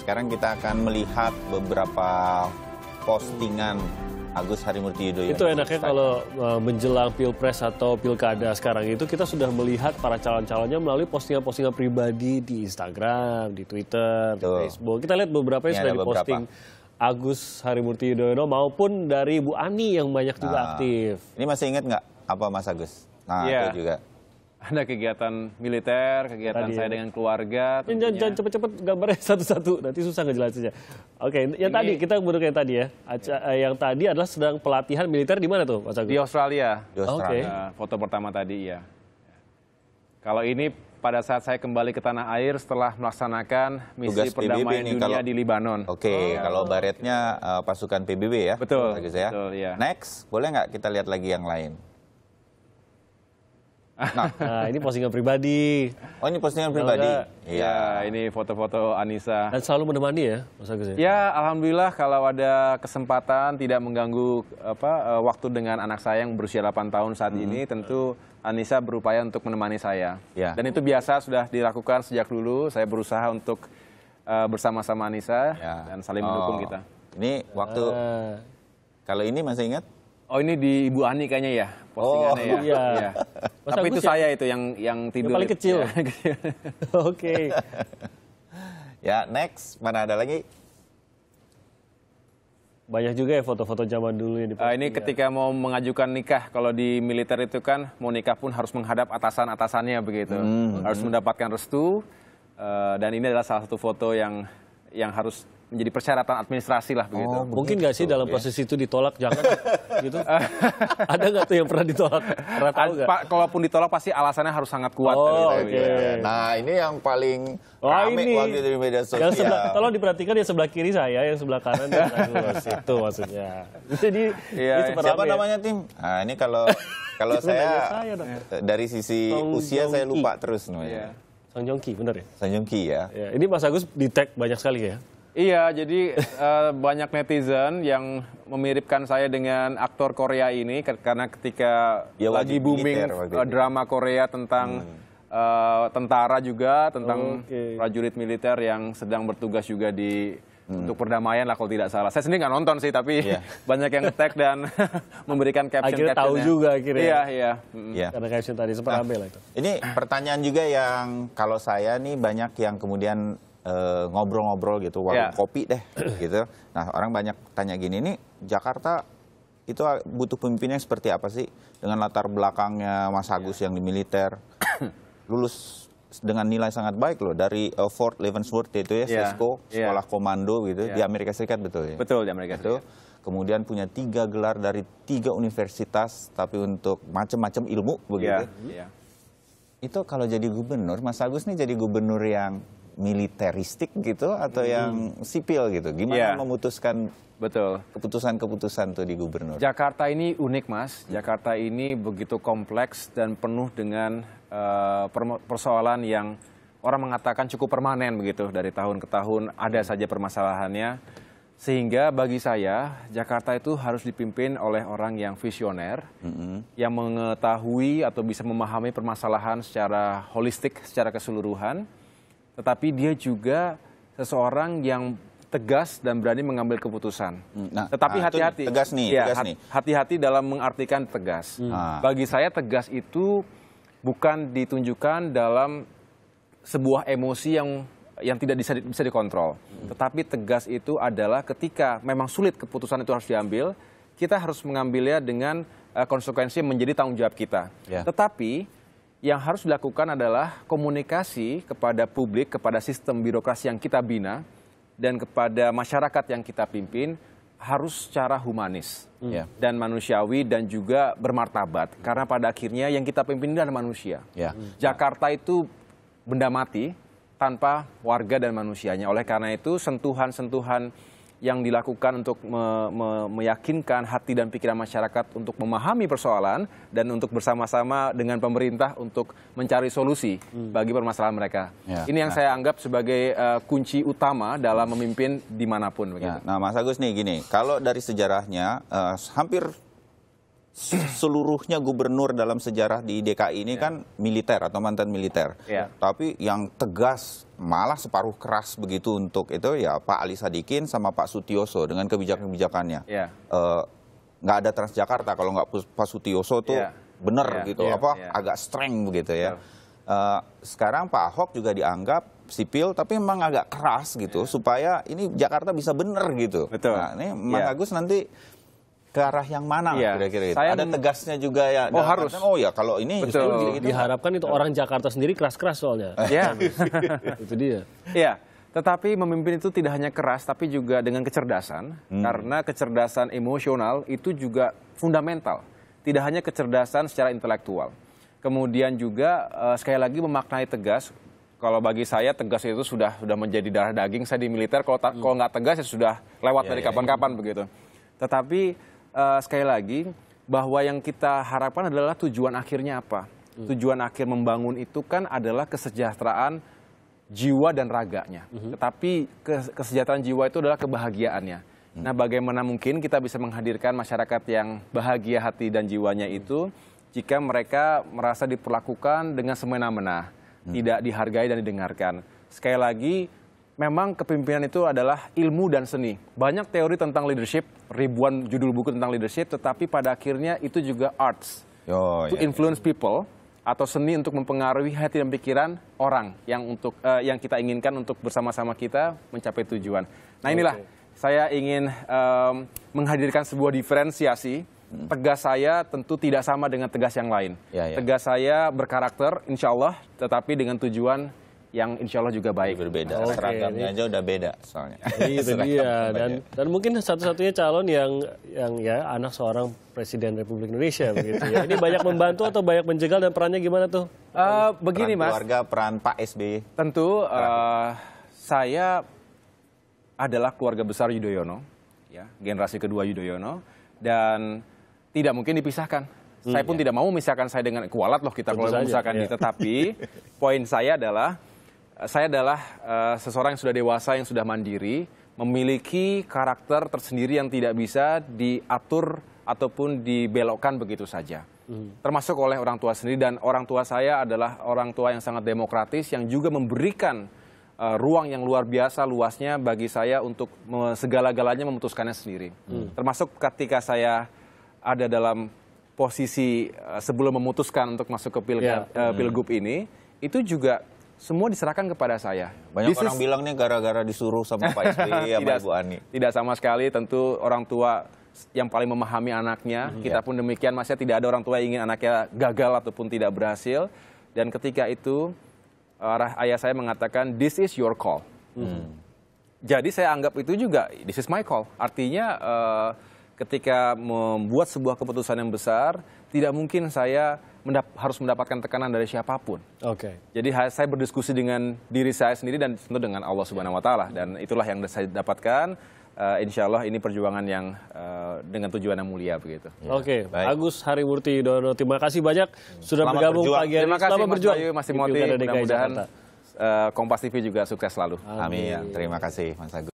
Sekarang kita akan melihat beberapa postingan Agus Harimurti Yudhoyono. Itu enaknya kalau eh, menjelang pilpres atau pilkada sekarang itu kita sudah melihat para calon-calonnya melalui postingan-postingan pribadi di Instagram, di Twitter, Tuh. di Facebook. Kita lihat beberapa yang Ini sudah diposting. Beberapa. Agus Harimurti Yudhoyono maupun dari Bu Ani yang banyak juga nah, aktif. Ini masih ingat nggak apa Mas Agus? Nah, yeah. itu juga ada kegiatan militer, kegiatan tadi, saya ya. dengan keluarga. Tentunya. Jangan cepat cepet gambarnya satu-satu, nanti susah ngejelasinnya. Oke, okay, yang tadi kita menurut yang tadi ya, Aca, eh, yang tadi adalah sedang pelatihan militer di mana tuh, Di Australia. Di Australia. Okay. Nah, foto pertama tadi ya. Kalau ini pada saat saya kembali ke tanah air setelah melaksanakan misi Tugas perdamaian PBB dunia kalau, di Libanon. Oke, okay, oh, kalau baretnya uh, pasukan PBB ya. Betul. Lagi saya. Betul, ya. Next, boleh nggak kita lihat lagi yang lain? Nah. Eh, ini postingan pribadi. Oh, ini postingan pribadi. Iya, ya, ini foto-foto Anissa. Dan selalu menemani ya, Mas Agus ya. ya alhamdulillah kalau ada kesempatan tidak mengganggu apa eh, waktu dengan anak saya yang berusia 8 tahun saat hmm. ini, tentu Anissa berupaya untuk menemani saya. Ya. Dan itu biasa sudah dilakukan sejak dulu. Saya berusaha untuk uh, bersama-sama Anissa ya. dan saling mendukung oh. kita. Ini waktu uh. kalau ini masih ingat? Oh, ini di Ibu Ani kayaknya ya postingannya oh, ya. Iya. iya. Mas Tapi Agus itu ya? saya itu yang yang tidur. Yang paling kecil. Iya. Oke. okay. ya next mana ada lagi? Banyak juga ya foto-foto zaman dulu eh, ya. di Uh, ini ketika mau mengajukan nikah, kalau di militer itu kan mau nikah pun harus menghadap atasan-atasannya begitu, hmm. harus hmm. mendapatkan restu. Uh, dan ini adalah salah satu foto yang yang harus menjadi persyaratan administrasi lah begitu. Oh, mungkin nggak sih dalam iya. proses itu ditolak jangan gitu? Ada nggak tuh yang pernah ditolak? Pernah tahu gak? Pak, kalaupun ditolak pasti alasannya harus sangat kuat. Oh, gitu ya, oke. Okay. Gitu ya. Nah ini yang paling Wah, oh, rame ini. waktu di media sosial. Yang sebelah, tolong diperhatikan yang sebelah kiri saya, yang sebelah kanan itu maksudnya. Jadi ya, siapa namanya tim? Nah, ini kalau kalau saya, saya dari sisi Song usia Jong saya lupa terus namanya. Yeah. Sanjongki benar ya? Sanjongki ya. ya. Ini Mas Agus di tag banyak sekali ya. Iya, jadi uh, banyak netizen yang memiripkan saya dengan aktor Korea ini karena ketika ya, lagi booming militer, eh, drama Korea tentang hmm. uh, tentara juga, tentang okay. prajurit militer yang sedang bertugas juga di hmm. untuk perdamaian lah kalau tidak salah. Saya sendiri nggak nonton sih, tapi yeah. banyak yang tag dan memberikan caption. Akhirnya tahu juga akhirnya. Iya, iya. Mm. Yeah. Karena caption tadi sempat nah, ambil itu. Ini pertanyaan juga yang kalau saya nih banyak yang kemudian Eh, ngobrol-ngobrol uh, gitu warung yeah. kopi deh gitu. Nah orang banyak tanya gini nih Jakarta itu butuh pemimpinnya seperti apa sih dengan latar belakangnya Mas iya. Agus yeah. yang di militer lulus dengan nilai sangat baik loh dari uh, Fort Leavenworth itu ya yeah. Cisco iya. sekolah komando gitu yeah. di Amerika Serikat betul ya. Betul di Amerika gitu. Serikat. Itu kemudian punya tiga gelar dari tiga universitas, tapi untuk macam-macam ilmu iya, begitu. Yeah, yeah. Itu kalau jadi gubernur, Mas Agus nih jadi gubernur yang militeristik gitu atau hmm. yang sipil gitu? Gimana yeah. memutuskan Betul. Keputusan-keputusan tuh di gubernur. Jakarta ini unik, Mas. Jakarta ini begitu kompleks dan penuh dengan uh, persoalan yang orang mengatakan cukup permanen begitu dari tahun ke tahun ada hmm. saja permasalahannya. Sehingga bagi saya Jakarta itu harus dipimpin oleh orang yang visioner, mm -hmm. yang mengetahui atau bisa memahami permasalahan secara holistik, secara keseluruhan tetapi dia juga seseorang yang tegas dan berani mengambil keputusan. Hmm, nah, Tetapi nah, hati-hati. Nah, tegas nih, ya, tegas nih. Hati-hati dalam mengartikan tegas. Hmm. Nah. Bagi saya tegas itu bukan ditunjukkan dalam sebuah emosi yang yang tidak bisa bisa dikontrol. Hmm. Tetapi tegas itu adalah ketika memang sulit keputusan itu harus diambil, kita harus mengambilnya dengan eh, konsekuensi menjadi tanggung jawab kita. Yeah. Tetapi yang harus dilakukan adalah komunikasi kepada publik, kepada sistem birokrasi yang kita bina, dan kepada masyarakat yang kita pimpin harus secara humanis hmm. Ya. dan manusiawi dan juga bermartabat karena pada akhirnya yang kita pimpin adalah manusia. Yeah. Hmm. Jakarta itu benda mati tanpa warga dan manusianya. Oleh karena itu sentuhan-sentuhan yang dilakukan untuk me me meyakinkan hati dan pikiran masyarakat untuk memahami persoalan dan untuk bersama-sama dengan pemerintah untuk mencari solusi hmm. bagi permasalahan mereka. Ya, Ini yang nah. saya anggap sebagai uh, kunci utama dalam memimpin dimanapun. Ya, nah, Mas Agus nih gini, kalau dari sejarahnya uh, hampir seluruhnya gubernur dalam sejarah di DKI ini yeah. kan militer atau mantan militer. Yeah. Tapi yang tegas malah separuh keras begitu untuk itu ya Pak Ali Sadikin sama Pak Sutioso dengan kebijakan-kebijakannya. Yeah. Ya. Uh, nggak ada Transjakarta kalau nggak Pak Sutioso tuh yeah. bener yeah. gitu yeah. apa yeah. agak streng begitu ya. Yeah. Eh, uh, sekarang Pak Ahok juga dianggap sipil tapi memang agak keras gitu yeah. supaya ini Jakarta bisa bener gitu. Betul. Nah, ini Mang yeah. Agus nanti ke arah yang mana ya. kira-kira itu. Saya ada tegasnya juga ya. Oh harus. Kata, oh ya kalau ini Betul. Justru, gitu, diharapkan itu orang Jakarta sendiri keras-keras soalnya. Iya. itu dia. Iya. Tetapi memimpin itu tidak hanya keras tapi juga dengan kecerdasan hmm. karena kecerdasan emosional itu juga fundamental. Tidak hanya kecerdasan secara intelektual. Kemudian juga uh, sekali lagi memaknai tegas. Kalau bagi saya tegas itu sudah sudah menjadi darah daging saya di militer. Kalau hmm. tegas ya sudah lewat ya, dari iya, iya. kapan-kapan ya. begitu. Tetapi uh, sekali lagi bahwa yang kita harapkan adalah tujuan akhirnya apa? Hmm. Tujuan akhir membangun itu kan adalah kesejahteraan jiwa dan raganya. Hmm. Tetapi kesejahteraan jiwa itu adalah kebahagiaannya. Hmm. Nah, bagaimana mungkin kita bisa menghadirkan masyarakat yang bahagia hati dan jiwanya hmm. itu jika mereka merasa diperlakukan dengan semena-mena, hmm. tidak dihargai dan didengarkan. Sekali lagi memang kepimpinan itu adalah ilmu dan seni. Banyak teori tentang leadership, ribuan judul buku tentang leadership, tetapi pada akhirnya itu juga arts. Oh, to yeah, influence people atau seni untuk mempengaruhi hati dan pikiran orang yang untuk uh, yang kita inginkan untuk bersama-sama kita mencapai tujuan. Nah, inilah okay. saya ingin um, menghadirkan sebuah diferensiasi hmm. tegas saya tentu tidak sama dengan tegas yang lain. Ya, ya. Tegas saya berkarakter, insya Allah, tetapi dengan tujuan yang insya Allah juga baik. Berbeda, okay. seragamnya aja udah beda soalnya. Itu iya, dia, dan, dan mungkin satu-satunya calon yang yang ya anak seorang Presiden Republik Indonesia begitu ya. Ini banyak membantu atau banyak menjegal dan perannya gimana tuh? Uh, begini peran mas. Keluarga, peran Pak SBY. Tentu uh, saya adalah keluarga besar Yudhoyono, ya generasi kedua Yudhoyono, dan tidak mungkin dipisahkan. Hmm, saya pun ya. tidak mau misalkan saya dengan kualat loh kita Tentu kalau misalkan ya. tetapi poin saya adalah saya adalah uh, seseorang yang sudah dewasa, yang sudah mandiri, memiliki karakter tersendiri yang tidak bisa diatur ataupun dibelokkan begitu saja. Hmm. Termasuk oleh orang tua sendiri dan orang tua saya adalah orang tua yang sangat demokratis yang juga memberikan uh, ruang yang luar biasa luasnya bagi saya untuk segala-galanya memutuskannya sendiri. Hmm. Termasuk ketika saya ada dalam posisi uh, sebelum memutuskan untuk masuk ke ya. pilgub yeah. uh, pilgub ini, itu juga semua diserahkan kepada saya. Banyak This orang is... bilang nih gara-gara disuruh sama Pak SBY sama Ibu Ani. Tidak sama sekali, tentu orang tua yang paling memahami anaknya. Hmm, Kita ya. pun demikian, masih tidak ada orang tua yang ingin anaknya gagal ataupun tidak berhasil. Dan ketika itu, arah ayah saya mengatakan, this is your call. Hmm. Jadi saya anggap itu juga, this is my call. Artinya... Uh, ketika membuat sebuah keputusan yang besar, tidak mungkin saya mendap harus mendapatkan tekanan dari siapapun. Oke. Okay. Jadi saya berdiskusi dengan diri saya sendiri dan tentu dengan Allah Subhanahu Wa Taala dan itulah yang saya dapatkan. Uh, insya Allah ini perjuangan yang uh, dengan tujuan yang mulia begitu. Ya. Oke, okay. Agus Harimurti Yudhoyono, terima kasih banyak sudah Selamat bergabung berjuang. pagi hari ini. Terima kasih Selamat Mas berjuang. Bayu, Mas Timoti, mudah-mudahan uh, Kompas TV juga sukses selalu. Amin. Amin. Terima kasih Mas Agus.